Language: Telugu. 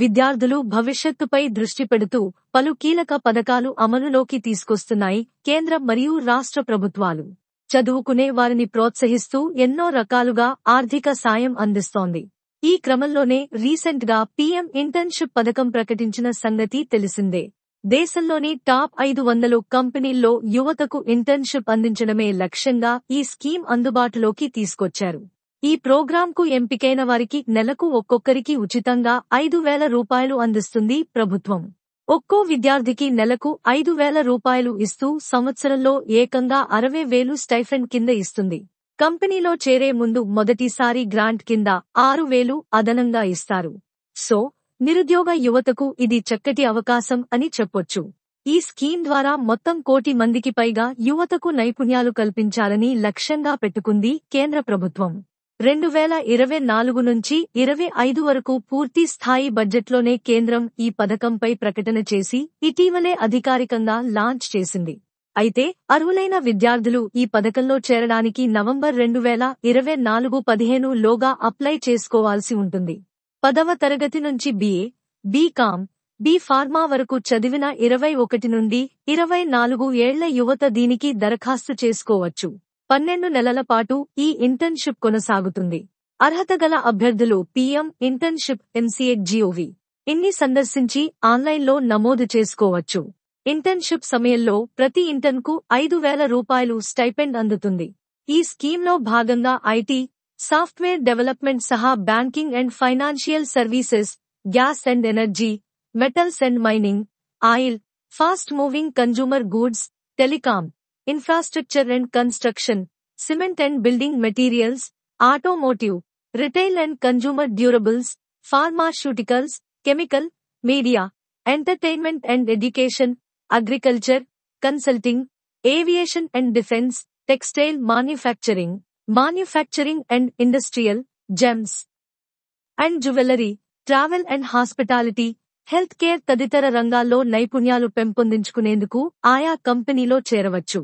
విద్యార్థులు భవిష్యత్తుపై దృష్టి పెడుతూ పలు కీలక పథకాలు అమలులోకి తీసుకొస్తున్నాయి కేంద్ర మరియు రాష్ట్ర ప్రభుత్వాలు చదువుకునే వారిని ప్రోత్సహిస్తూ ఎన్నో రకాలుగా ఆర్థిక సాయం అందిస్తోంది ఈ క్రమంలోనే రీసెంట్ గా పీఎం ఇంటర్న్షిప్ పథకం ప్రకటించిన సంగతి తెలిసిందే దేశంలోని టాప్ ఐదు వందలు కంపెనీల్లో యువతకు ఇంటర్న్షిప్ అందించడమే లక్ష్యంగా ఈ స్కీమ్ అందుబాటులోకి తీసుకొచ్చారు ఈ కు ఎంపికైన వారికి నెలకు ఒక్కొక్కరికి ఉచితంగా ఐదు వేల రూపాయలు అందిస్తుంది ప్రభుత్వం ఒక్కో విద్యార్థికి నెలకు ఐదు వేల రూపాయలు ఇస్తూ సంవత్సరంలో ఏకంగా అరవై వేలు స్టైఫెండ్ కింద ఇస్తుంది కంపెనీలో చేరే ముందు మొదటిసారి గ్రాంట్ కింద ఆరు వేలు అదనంగా ఇస్తారు సో నిరుద్యోగ యువతకు ఇది చక్కటి అవకాశం అని చెప్పొచ్చు ఈ స్కీమ్ ద్వారా మొత్తం కోటి మందికి పైగా యువతకు నైపుణ్యాలు కల్పించాలని లక్ష్యంగా పెట్టుకుంది కేంద్ర ప్రభుత్వం రెండు వేల ఇరవై నాలుగు నుంచి ఇరవై ఐదు వరకు పూర్తి స్థాయి బడ్జెట్లోనే కేంద్రం ఈ పథకంపై ప్రకటన చేసి ఇటీవలే అధికారికంగా లాంచ్ చేసింది అయితే అర్హులైన విద్యార్థులు ఈ పథకంలో చేరడానికి నవంబర్ రెండు వేల ఇరవై నాలుగు పదిహేను లోగా అప్లై చేసుకోవాల్సి ఉంటుంది పదవ తరగతి నుంచి బీఏ బీకామ్ బి ఫార్మా వరకు చదివిన ఇరవై ఒకటి నుండి ఇరవై నాలుగు ఏళ్ల యువత దీనికి దరఖాస్తు చేసుకోవచ్చు పన్నెండు నెలల పాటు ఈ ఇంటర్న్షిప్ కొనసాగుతుంది అర్హత గల అభ్యర్థులు పీఎం ఇంటర్న్షిప్ ఎంసీఏట్ జిఓవి ఇన్ని సందర్శించి ఆన్లైన్లో నమోదు చేసుకోవచ్చు ఇంటర్న్షిప్ సమయంలో ప్రతి ఇంటర్న్కు ఐదు వేల రూపాయలు స్టైపెండ్ అందుతుంది ఈ స్కీమ్లో భాగంగా ఐటీ సాఫ్ట్వేర్ డెవలప్మెంట్ సహా banking and financial services gas and energy metals and mining oil fast moving consumer goods telecom infrastructure and construction, cement and building materials, automotive, retail and consumer durables, pharmaceuticals, chemical, media, entertainment and education, agriculture, consulting, aviation and defense, textile manufacturing, manufacturing and industrial, gems, and jewelry, travel and hospitality, health care తదితర రంగాల్లో నైపుణ్యాలు పెంపొందించుకునేందుకు ఆయా కంపెనీలో చేరవచ్చు